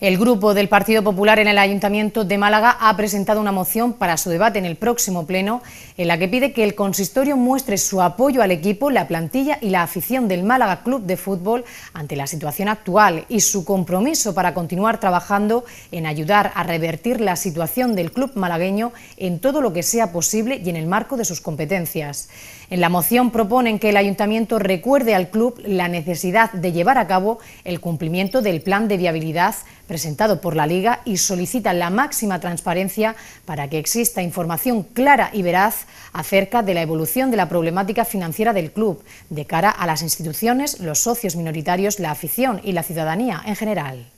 El grupo del Partido Popular en el Ayuntamiento de Málaga ha presentado una moción para su debate en el próximo pleno en la que pide que el consistorio muestre su apoyo al equipo, la plantilla y la afición del Málaga Club de Fútbol ante la situación actual y su compromiso para continuar trabajando en ayudar a revertir la situación del club malagueño en todo lo que sea posible y en el marco de sus competencias. En la moción proponen que el Ayuntamiento recuerde al club la necesidad de llevar a cabo el cumplimiento del plan de viabilidad presentado por la Liga y solicita la máxima transparencia para que exista información clara y veraz acerca de la evolución de la problemática financiera del club de cara a las instituciones, los socios minoritarios, la afición y la ciudadanía en general.